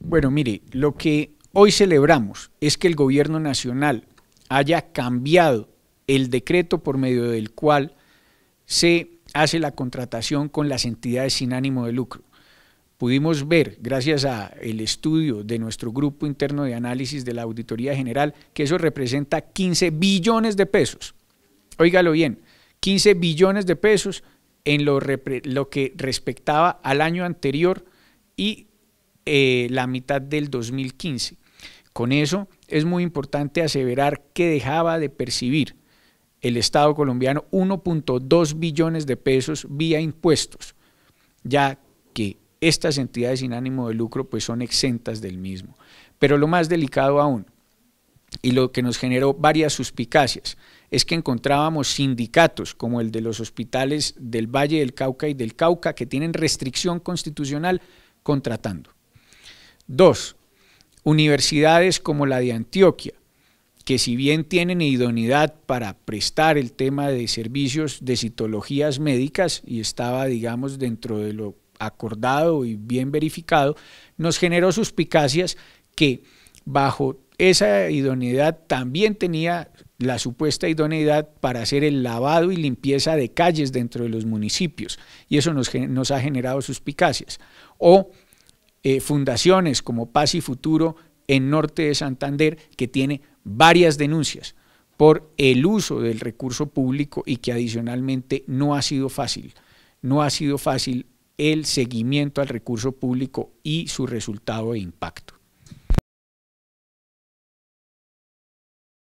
Bueno, mire, lo que hoy celebramos es que el gobierno nacional haya cambiado el decreto por medio del cual se hace la contratación con las entidades sin ánimo de lucro. Pudimos ver, gracias al estudio de nuestro grupo interno de análisis de la Auditoría General, que eso representa 15 billones de pesos. Óigalo bien, 15 billones de pesos en lo, lo que respectaba al año anterior y eh, la mitad del 2015. Con eso es muy importante aseverar que dejaba de percibir el Estado colombiano 1.2 billones de pesos vía impuestos, ya que estas entidades sin ánimo de lucro pues son exentas del mismo. Pero lo más delicado aún, y lo que nos generó varias suspicacias, es que encontrábamos sindicatos como el de los hospitales del Valle del Cauca y del Cauca que tienen restricción constitucional contratando. Dos, universidades como la de Antioquia, que si bien tienen idoneidad para prestar el tema de servicios de citologías médicas y estaba, digamos, dentro de lo acordado y bien verificado, nos generó suspicacias que bajo esa idoneidad también tenía la supuesta idoneidad para hacer el lavado y limpieza de calles dentro de los municipios, y eso nos, ha generado suspicacias. O eh, fundaciones como Paz y Futuro en Norte de Santander, que tiene varias denuncias por el uso del recurso público y que adicionalmente no ha sido fácil. No ha sido fácil el seguimiento al recurso público y su resultado de impacto.